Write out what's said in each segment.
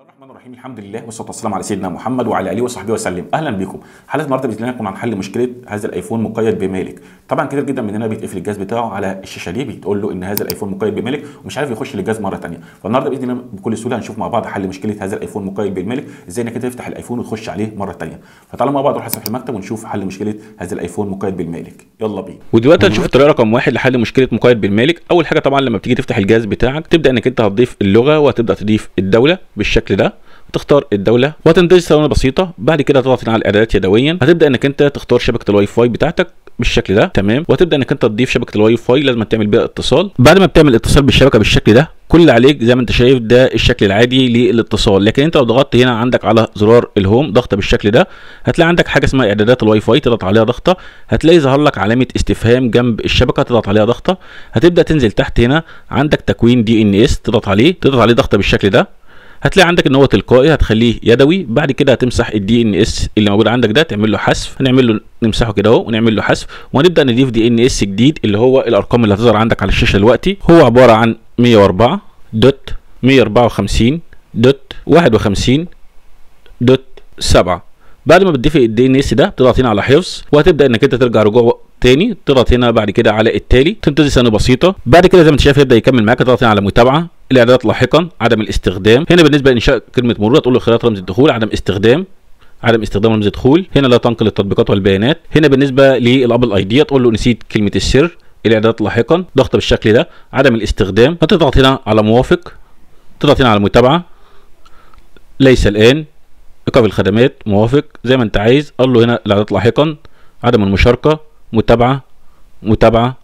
الله الرحمن الرحيم الحمد لله والصلاه والسلام على سيدنا محمد وعلى اله وصحبه وسلم اهلا بكم حلقه النهارده باذن الله عن حل مشكله هذا الايفون مقيد بمالك طبعا كتير جدا مننا بيتقفل الجهاز بتاعه على الشاشه دي بتقول له ان هذا الايفون مقيد بمالك ومش عارف يخش للجهاز مره ثانيه فالنهارده باذن الله بكل سهوله هنشوف مع بعض حل مشكله هذا الايفون مقيد بالمالك ازاي انك تفتح الايفون وتخش عليه مره ثانيه فتعالوا مع بعض نروح على المكتب ونشوف حل مشكله هذا الايفون مقيد بالمالك يلا بينا ودلوقتي هنشوف الطريقه رقم واحد لحل مشكله مقيد بالمالك اول حاجه طبعا لما بتيجي تفتح الجهاز بتاعك تبدا انك انت هتضيف اللغه وهتبدا تضيف الدوله بالشكل بالشكل ده تختار الدوله وهتنتج ثواني بسيطه بعد كده تضغط على الاعدادات يدويا هتبدا انك انت تختار شبكه الواي فاي بتاعتك بالشكل ده تمام وهتبدا انك انت تضيف شبكه الواي فاي لازم تعمل بيها اتصال بعد ما بتعمل اتصال بالشبكه بالشكل ده كل عليك زي ما انت شايف ده الشكل العادي للاتصال لكن انت لو ضغطت هنا عندك على زرار الهوم ضغطه بالشكل ده هتلاقي عندك حاجه اسمها اعدادات الواي فاي تضغط عليها ضغطه هتلاقي ظهر لك علامه استفهام جنب الشبكه تضغط عليها ضغطه هتبدا تنزل تحت هنا عندك تكوين دي ان اس تضغط عليه تضغط عليه ضغطه بالشكل ده هتلاقي عندك ان هو تلقائي هتخليه يدوي بعد كده هتمسح الدي ان اس اللي موجود عندك ده تعمل له حذف هنعمل له نمسحه كده اهو ونعمل له حذف وهنبدا نضيف دي ان اس جديد اللي هو الارقام اللي هتظهر عندك على الشاشه دلوقتي هو عباره عن 104 دوت 154 دوت 51 دوت 7 بعد ما بتضيف الدي ان اس ده بتضغط هنا على حفظ وهتبدا انك انت ترجع رجوع تاني تضغط هنا بعد كده على التالي تنتظر سنه بسيطه بعد كده زي ما انت شايف هيبدا يكمل معاك تضغط هنا على متابعه الاعدادات لاحقا عدم الاستخدام هنا بالنسبه لانشاء كلمه مرور تقول له خيارات رمز الدخول عدم استخدام عدم استخدام رمز الدخول هنا لا تنقل التطبيقات والبيانات هنا بالنسبه للابل اي دي تقول له نسيت كلمه السر الاعدادات لاحقا ضغط بالشكل ده عدم الاستخدام هتضغط هنا على موافق تضغط هنا على متابعه ليس الان ايقاف الخدمات موافق زي ما انت عايز قال له هنا الاعدادات لاحقا عدم المشاركه متابعه متابعه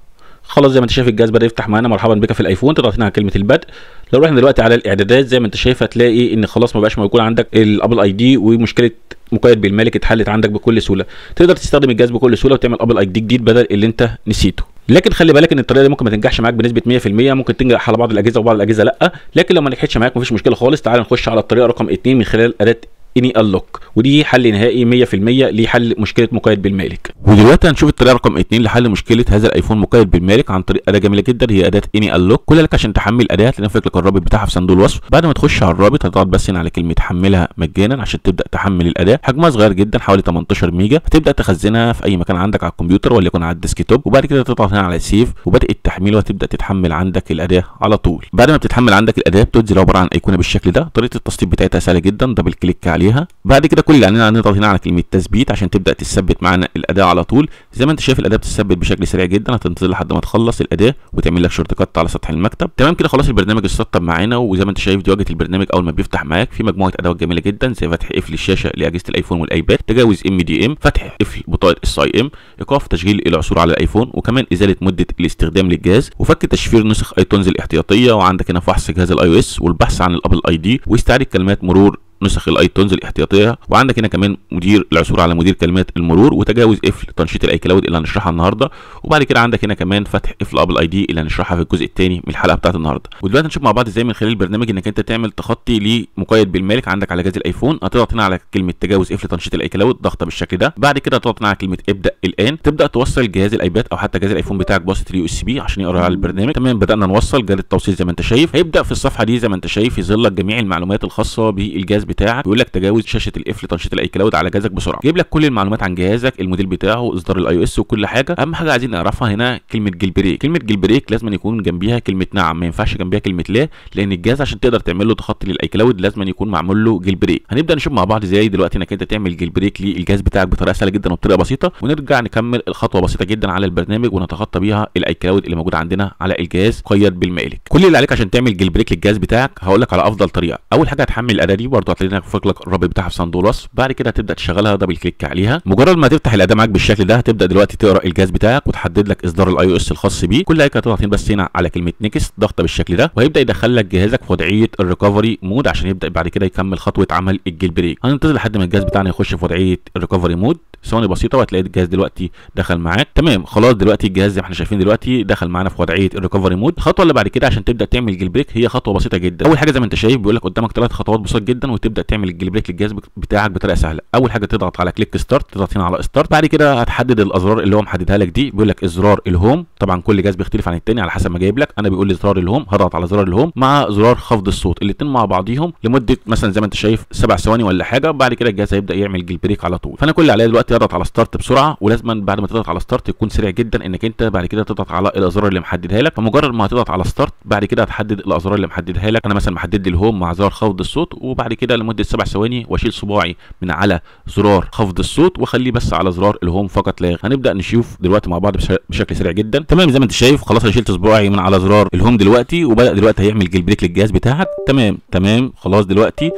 خلاص زي ما انت شايف الجهاز بدا يفتح معانا مرحبا بك في الايفون تضغط هنا على كلمه البدء لو رحنا دلوقتي على الاعدادات زي ما انت شايف هتلاقي ان خلاص ما بقاش موجود عندك الابل اي دي ومشكله مقيد بالمالك اتحلت عندك بكل سهوله تقدر تستخدم الجهاز بكل سهوله وتعمل ابل اي دي جديد بدل اللي انت نسيته لكن خلي بالك ان الطريقه دي ممكن ما تنجحش معاك بنسبه 100% ممكن تنجح على بعض الاجهزه وبعض الاجهزه لا لكن لو ما نجحتش معاك مفيش مشكله خالص تعال نخش على الطريقه رقم 2 من خلال اداه اني اللوك ودي حل نهائي 100% لحل مشكله مقيد بالمالك ودلوقتي هنشوف الطريقه رقم 2 لحل مشكله هذا الايفون مقيد بالمالك عن طريق اداه جميله جدا هي اداه اني اللوك كل لك عشان تحمل اداه لنفرك لك الرابط بتاعها في صندوق الوصف بعد ما تخش على الرابط هتضغط بس هنا على كلمه حملها مجانا عشان تبدا تحمل الاداه حجمها صغير جدا حوالي 18 ميجا هتبدا تخزنها في اي مكان عندك على الكمبيوتر وليكن على الديسكتوب وبعد كده تضغط هنا على سيف وبدات التحميل وهتبدا تتحمل عندك الاداه على طول بعد ما بتتحمل عندك الاداه بتنزل عباره عن ايقونه بالشكل ده طريقه التثبيت بتاعتها سهله جدا دبل كليك عليها بعد كده كل اللي علينا نضغط هنا على كلمه تثبيت عشان تبدا تثبت معانا الاداه على طول زي ما انت شايف الاداه بتثبت بشكل سريع جدا هتنتظر لحد ما تخلص الاداه وتعمل لك شورت كات على سطح المكتب تمام كده خلاص البرنامج اتثبت معانا وزي ما انت شايف دي واجهه البرنامج اول ما بيفتح معاك في مجموعه ادوات جميله جدا زي فتح قفل الشاشه لاجهزه الايفون والايباد تجاوز ام دي ام فتح قفل بطاقه اس اي ام ايقاف تشغيل العثور على الايفون وكمان ازاله مده الاستخدام للجهاز الجهاز وفك تشفير نسخ ايتونز الاحتياطيه وعندك هنا فحص جهاز الاي او اس والبحث عن الابل اي دي واستعاده كلمات مرور نسخ الايتونز الاحتياطيه وعندك هنا كمان مدير العثور على مدير كلمات المرور وتجاوز قفل تنشيط الاي كلاود اللي هنشرحها النهارده وبعد كده عندك هنا كمان فتح قفل ابل اي دي اللي هنشرحها في الجزء الثاني من الحلقه بتاعت النهارده ودلوقتي هنشوف مع بعض ازاي من خلال البرنامج انك انت تعمل تخطي لمقيد بالمالك عندك على جهاز الايفون هتضغط هنا على كلمه تجاوز قفل تنشيط الاي كلاود ضغطه بالشكل ده بعد كده هتضغط هنا على كلمه ابدا الان تبدا توصل جهاز الايباد او حتى جهاز الايفون بتاعك بواسطه اليو اس بي عشان يقرا على البرنامج تمام بدانا نوصل جهاز التوصيل زي ما انت شايف هيبدا في الصفحه دي زي ما انت شايف يظهر لك جميع المعلومات الخاصه بالجهاز بتاعك بيقول لك تجاوز شاشه القفل تنشيط الاي كلاود على جهازك بسرعه جايب لك كل المعلومات عن جهازك الموديل بتاعه اصدار الاي او اس وكل حاجه اهم حاجه عايزين نعرفها هنا كلمه جيل بريك كلمه جيل بريك لازم يكون جنبيها كلمه نعم ما ينفعش جنبيها كلمه لا لان الجهاز عشان تقدر تعمل له تخطي للاي كلاود لازم يكون معمول له جيل بريك هنبدا نشوف مع بعض ازاي دلوقتي انك انت تعمل جيل بريك للجهاز بتاعك بطريقه سهله جدا وبطريقه بسيطه ونرجع نكمل الخطوه بسيطه جدا على البرنامج ونتخطى بيها الاي كلاود اللي موجود عندنا على الجهاز قيد بالمالك كل اللي عليك عشان تعمل جيل بريك للجهاز بتاعك هقول لك على افضل طريقه اول حاجه هتحمل الاراري برضه هتلاقي فوق لك الرابط بتاعها في صندوق الوصف بعد كده هتبدا تشغلها دبل كليك عليها مجرد ما تفتح الاداه معاك بالشكل ده هتبدا دلوقتي تقرا الجهاز بتاعك وتحدد لك اصدار الاي او اس الخاص بيه كل ايقونه هتضغط بس هنا على كلمه نيكست ضغطه بالشكل ده وهيبدا يدخل لك جهازك في وضعيه الريكفري مود عشان يبدا بعد كده يكمل خطوه عمل الجيل بريك هننتظر لحد ما الجهاز بتاعنا يخش في وضعيه الريكفري مود ثواني بسيطه وهتلاقي الجهاز دلوقتي دخل معاك تمام خلاص دلوقتي الجهاز زي ما احنا شايفين دلوقتي دخل معانا في وضعيه الريكفري مود الخطوه اللي بعد كده عشان تبدا تعمل جيل بريك هي خطوه بسيطه جدا اول حاجه زي ما انت شايف بيقول لك قدامك ثلاث خطوات بسيطه جدا وتبدا تعمل الجيل بريك للجهاز بتاعك بطريقه سهله اول حاجه تضغط على كليك ستارت تضغط هنا على ستارت بعد كده هتحدد الازرار اللي هو محددها لك دي بيقول لك زرار الهوم طبعا كل جهاز بيختلف عن الثاني على حسب ما جايب لك انا بيقول لي زرار الهوم هضغط على زرار الهوم مع زرار خفض الصوت الاثنين مع بعضيهم لمده مثلا زي ما انت شايف سبع ثواني ولا حاجه بعد كده الجهاز هيبدا يعمل جيل بريك على طول فانا كل اللي عليا دلوقتي تضغط على ستارت بسرعه ولازما بعد ما تضغط على ستارت يكون سريع جدا انك انت بعد كده تضغط على الازرار اللي محددها لك فمجرد ما هتضغط على ستارت بعد كده هتحدد الازرار اللي محددها لك انا مثلا محدد لي الهوم مع زرار خفض الصوت وبعد كده لمده سبع ثواني واشيل صباعي من على زرار خفض الصوت واخليه بس على زرار الهوم فقط لا هنبدا نشوف دلوقتي مع بعض بشكل سريع جدا تمام زي ما انت شايف خلاص انا شلت صباعي من على زرار الهوم دلوقتي وبدا دلوقتي هيعمل جيل بريك للجهاز بتاعك تمام تمام خلاص دلوقتي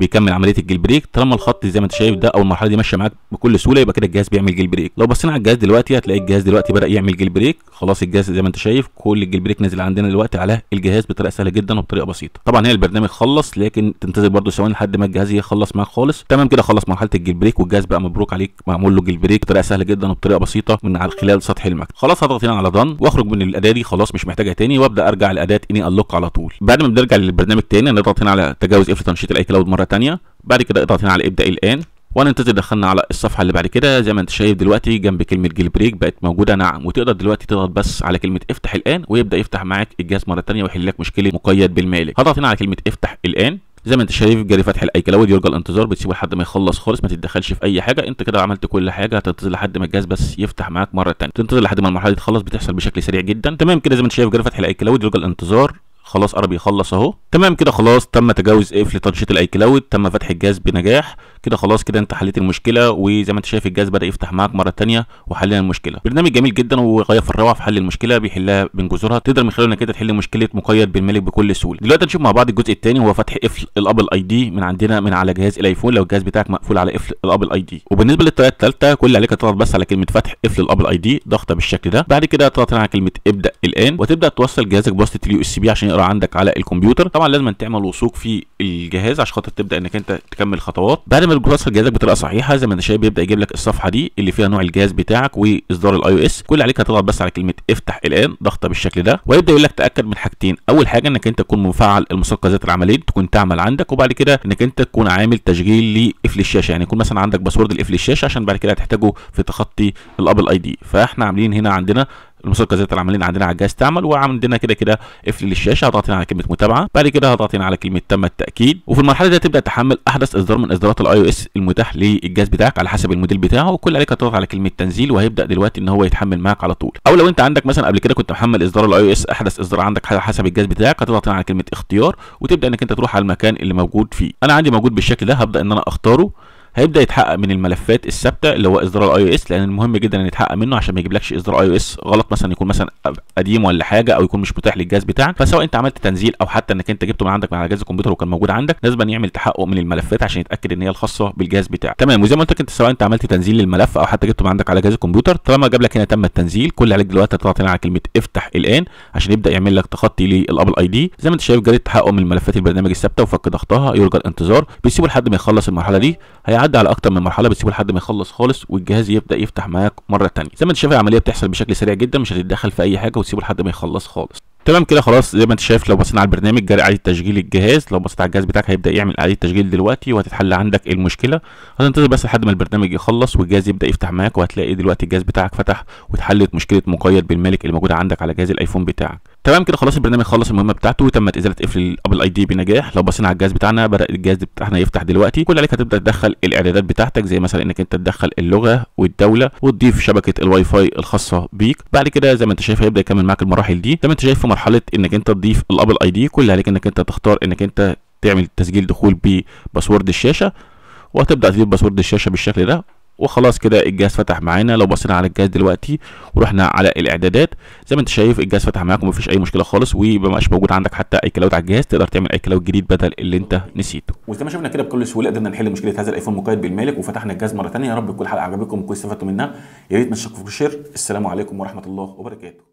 بيكمل عمليه الجيل بريك طالما الخط زي ما انت شايف ده او المرحله دي ماشيه معاك بكل سهوله يبقى كده الجهاز بيعمل جيل بريك لو بصينا على الجهاز دلوقتي هتلاقي الجهاز دلوقتي بدا يعمل جيل بريك خلاص الجهاز زي ما انت شايف كل الجيل بريك نازل عندنا دلوقتي على الجهاز بطريقه سهله جدا وبطريقه بسيطه طبعا هنا البرنامج خلص لكن تنتظر برده ثواني لحد ما الجهاز يخلص معاك خالص تمام كده خلص مرحله الجيل بريك والجهاز بقى مبروك عليك معمول له جيل بريك بطريقه سهله جدا وبطريقه بسيطه من على خلال سطح المكتب خلاص هضغط هنا على دن واخرج من الاداه دي خلاص مش محتاجها تاني وابدا ارجع لاداه اني انلوك على طول بعد ما بنرجع للبرنامج تاني نضغط هنا على تجاوز قفل تنشيط الاي كلاود مره ثانيه بعد كده اضغط هنا على ابدا الان وننتظر دخلنا على الصفحه اللي بعد كده زي ما انت شايف دلوقتي جنب كلمه جيل بريك بقت موجوده نعم وتقدر دلوقتي تضغط بس على كلمه افتح الان ويبدا يفتح معاك الجهاز مره ثانيه ويحل لك مشكله مقيد بالمالك هضغط هنا على كلمه افتح الان زي ما انت شايف جري فتح الاي كلاود يرجى الانتظار بتسيبه لحد ما يخلص خالص ما تتدخلش في اي حاجه انت كده عملت كل حاجه هتنتظر لحد ما الجهاز بس يفتح معاك مره ثانيه تنتظر لحد ما المرحله دي تخلص بتحصل بشكل سريع جدا تمام كده زي ما انت شايف جاري فتح الاي كلاود يرجى الانتظار خلاص قرب يخلص اهو تمام كده خلاص تم تجاوز اف تنشيط الاي كلاود تم فتح الجهاز بنجاح كده خلاص كده انت حليت المشكله وزي ما انت شايف الجهاز بدا يفتح معاك مره ثانيه وحلينا المشكله برنامج جميل جدا وغايه في الروعه في حل المشكله بيحلها من جذورها تقدر من خلاله انك تحل مشكله مقيد بالملك بكل سهوله دلوقتي نشوف مع بعض الجزء الثاني وهو فتح اف الابل اي دي من عندنا من على جهاز الايفون لو الجهاز بتاعك مقفول على اف الابل اي دي وبالنسبه للطريقه الثالثه كل عليك تضغط بس على كلمه فتح اف الابل اي دي ضغطه بالشكل ده بعد كده تضغط على كلمه ابدا الان وتبدا توصل جهازك بواسطه اليو اس بي عشان يقرا الورقه عندك على الكمبيوتر طبعا لازم تعمل وثوق في الجهاز عشان خاطر تبدا انك انت تكمل خطوات بعد ما بتوصل جهازك بطريقه صحيحه زي ما انت شايف بيبدا يجيب لك الصفحه دي اللي فيها نوع الجهاز بتاعك واصدار الاي او اس كل عليك هتضغط بس على كلمه افتح الان ضغطه بالشكل ده ويبدا يقول لك تاكد من حاجتين اول حاجه انك انت تكون مفعل المسقه ذات العمليه تكون تعمل عندك وبعد كده انك انت تكون عامل تشغيل لقفل الشاشه يعني يكون مثلا عندك باسورد لقفل الشاشه عشان بعد كده هتحتاجه في تخطي الابل اي دي فاحنا عاملين هنا عندنا المسرقه زي اللي عندنا على الجهاز تعمل وعندنا كده كده قفل للشاشه هضغط على كلمه متابعه بعد كده هضغط على كلمه تم التاكيد وفي المرحله دي تبدا تحمل احدث اصدار من اصدارات الاي او اس المتاح للجهاز بتاعك على حسب الموديل بتاعه وكل عليك هتضغط على كلمه تنزيل وهيبدا دلوقتي ان هو يتحمل معاك على طول او لو انت عندك مثلا قبل كده كنت محمل اصدار الاي او اس احدث اصدار عندك على حسب الجهاز بتاعك هتضغط على كلمه اختيار وتبدا انك انت تروح على المكان اللي موجود فيه انا عندي موجود بالشكل ده هبدا ان انا اختاره هيبدا يتحقق من الملفات الثابته اللي هو اصدار الاي او اس لان المهم جدا ان يتحقق منه عشان ما يجيبلكش اصدار اي او اس غلط مثلا يكون مثلا قديم ولا حاجه او يكون مش متاح للجهاز بتاعك فسواء انت عملت تنزيل او حتى انك انت جبته من عندك من على جهاز الكمبيوتر وكان موجود عندك لازم يعمل تحقق من الملفات عشان يتاكد ان هي الخاصه بالجهاز بتاعك تمام وزي ما قلت لك انت سواء انت عملت تنزيل للملف او حتى جبته من عندك على جهاز الكمبيوتر طالما جاب لك هنا تم التنزيل كل عليك دلوقتي تضغط هنا على كلمه افتح الان عشان يبدا يعمل لك تخطي للابل اي دي زي ما انت شايف جاري التحقق من ملفات البرنامج الثابته وفك ضغطها يرجى الانتظار بيسيبه لحد ما يخلص المرحله دي هي هيعدي على اكتر من مرحله بتسيبه لحد ما يخلص خالص والجهاز يبدا يفتح معاك مره ثانيه زي ما انت شايف العمليه بتحصل بشكل سريع جدا مش هتتدخل في اي حاجه وتسيبه لحد ما يخلص خالص تمام كده خلاص زي ما انت شايف لو بصينا على البرنامج جرى اعاده تشغيل الجهاز لو بصيت على الجهاز بتاعك هيبدا يعمل اعاده تشغيل دلوقتي وهتتحل عندك إيه المشكله هتنتظر بس لحد ما البرنامج يخلص والجهاز يبدا يفتح معاك وهتلاقي دلوقتي الجهاز بتاعك فتح واتحلت مشكله مقيد بالمالك اللي موجوده عندك على جهاز الايفون بتاعك تمام كده خلاص البرنامج خلص المهمه بتاعته وتمت ازاله قفل الابل اي دي بنجاح لو بصينا على الجهاز بتاعنا بدا الجهاز بتاعنا يفتح دلوقتي كل عليك هتبدا تدخل الاعدادات بتاعتك زي مثلا انك انت تدخل اللغه والدوله وتضيف شبكه الواي فاي الخاصه بيك بعد كده زي ما انت شايف هيبدا يكمل معاك المراحل دي زي ما انت شايف مرحله انك انت تضيف الابل اي دي كل عليك انك انت تختار انك انت تعمل تسجيل دخول بباسورد الشاشه وهتبدا تضيف باسورد الشاشه بالشكل ده وخلاص كده الجهاز فتح معانا لو بصينا على الجهاز دلوقتي ورحنا على الاعدادات زي ما انت شايف الجهاز فتح معاكم ومفيش اي مشكله خالص ومبقاش موجود عندك حتى اي كلاود على الجهاز تقدر تعمل اي كلاود جديد بدل اللي انت نسيته وزي ما شفنا كده بكل سهوله قدرنا نحل مشكله هذا الايفون مقيد بالمالك وفتحنا الجهاز مره ثانيه يا رب تكون الحلقه عجبتكم وكل استفدتوا منها يا ريت ما تشتركوا في الشير السلام عليكم ورحمه الله وبركاته